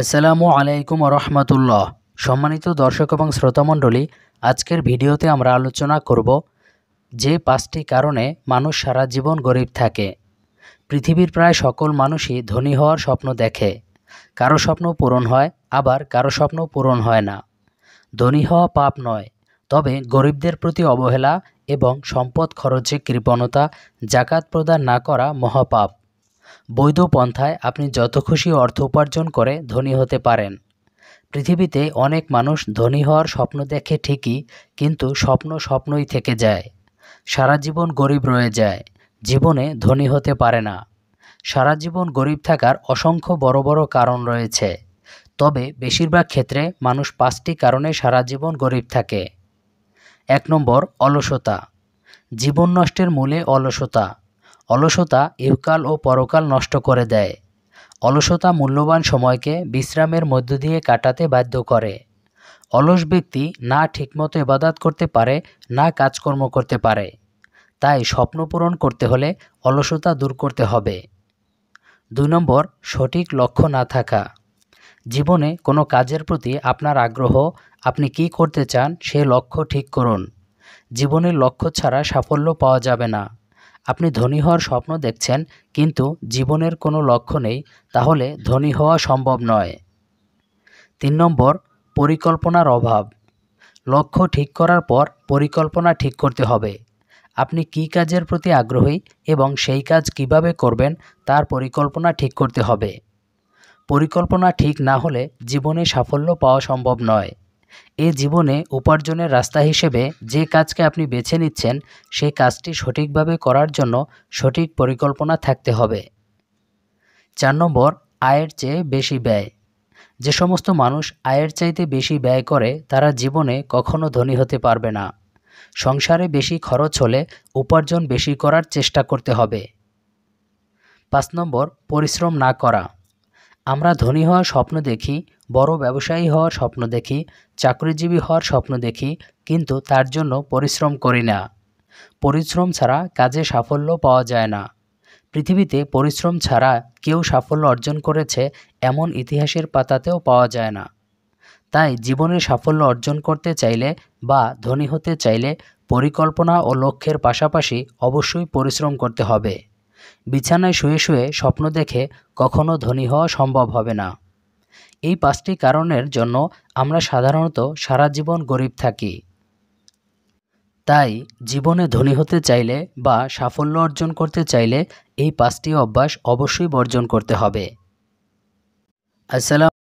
আসসালামু আলাইকুম রহমতুল্লাহ সম্মানিত দর্শক এবং শ্রোতামণ্ডলী আজকের ভিডিওতে আমরা আলোচনা করব যে পাঁচটি কারণে মানুষ সারা জীবন গরিব থাকে পৃথিবীর প্রায় সকল মানুষই ধনী হওয়ার স্বপ্ন দেখে কারো স্বপ্ন পূরণ হয় আবার কারো স্বপ্ন পূরণ হয় না ধনী হওয়া পাপ নয় তবে গরিবদের প্রতি অবহেলা এবং সম্পদ খরচে কৃপণতা জাকাত প্রদান না করা মহাপাপ বৈধ পন্থায় আপনি যত খুশি অর্থ উপার্জন করে ধনী হতে পারেন পৃথিবীতে অনেক মানুষ ধনী হওয়ার স্বপ্ন দেখে ঠিকই কিন্তু স্বপ্ন স্বপ্নই থেকে যায় সারা জীবন গরিব রয়ে যায় জীবনে ধনী হতে পারে না সারা জীবন গরিব থাকার অসংখ্য বড় বড় কারণ রয়েছে তবে বেশিরভাগ ক্ষেত্রে মানুষ পাঁচটি কারণে সারা জীবন গরিব থাকে এক নম্বর অলসতা জীবন নষ্টের মূলে অলসতা অলসতা ইহকাল ও পরকাল নষ্ট করে দেয় অলসতা মূল্যবান সময়কে বিশ্রামের মধ্য দিয়ে কাটাতে বাধ্য করে অলস ব্যক্তি না ঠিকমতো ইবাদাত করতে পারে না কাজকর্ম করতে পারে তাই স্বপ্ন পূরণ করতে হলে অলসতা দূর করতে হবে দুই নম্বর সঠিক লক্ষ্য না থাকা জীবনে কোনো কাজের প্রতি আপনার আগ্রহ আপনি কি করতে চান সে লক্ষ্য ঠিক করুন জীবনের লক্ষ্য ছাড়া সাফল্য পাওয়া যাবে না আপনি ধনী হওয়ার স্বপ্ন দেখছেন কিন্তু জীবনের কোনো লক্ষ্য নেই তাহলে ধনী হওয়া সম্ভব নয় তিন নম্বর পরিকল্পনার অভাব লক্ষ্য ঠিক করার পর পরিকল্পনা ঠিক করতে হবে আপনি কি কাজের প্রতি আগ্রহী এবং সেই কাজ কিভাবে করবেন তার পরিকল্পনা ঠিক করতে হবে পরিকল্পনা ঠিক না হলে জীবনে সাফল্য পাওয়া সম্ভব নয় এ জীবনে উপার্জনের রাস্তা হিসেবে যে কাজকে আপনি বেছে নিচ্ছেন সেই কাজটি সঠিকভাবে করার জন্য সঠিক পরিকল্পনা থাকতে হবে চার নম্বর আয়ের চেয়ে বেশি ব্যয় যে সমস্ত মানুষ আয়ের চাইতে বেশি ব্যয় করে তারা জীবনে কখনো ধনী হতে পারবে না সংসারে বেশি খরচ হলে উপার্জন বেশি করার চেষ্টা করতে হবে পাঁচ নম্বর পরিশ্রম না করা আমরা ধনী হওয়ার স্বপ্ন দেখি বড় ব্যবসায়ী হওয়ার স্বপ্ন দেখি চাকরিজীবী হওয়ার স্বপ্ন দেখি কিন্তু তার জন্য পরিশ্রম করি না পরিশ্রম ছাড়া কাজে সাফল্য পাওয়া যায় না পৃথিবীতে পরিশ্রম ছাড়া কেউ সাফল্য অর্জন করেছে এমন ইতিহাসের পাতাতেও পাওয়া যায় না তাই জীবনে সাফল্য অর্জন করতে চাইলে বা ধনী হতে চাইলে পরিকল্পনা ও লক্ষ্যের পাশাপাশি অবশ্যই পরিশ্রম করতে হবে বিছানায় শুয়ে শুয়ে স্বপ্ন দেখে কখনো ধনী হওয়া সম্ভব হবে না এই পাঁচটি কারণের জন্য আমরা সাধারণত সারা জীবন গরিব থাকি তাই জীবনে ধনী হতে চাইলে বা সাফল্য অর্জন করতে চাইলে এই পাঁচটি অভ্যাস অবশ্যই বর্জন করতে হবে আসসালাম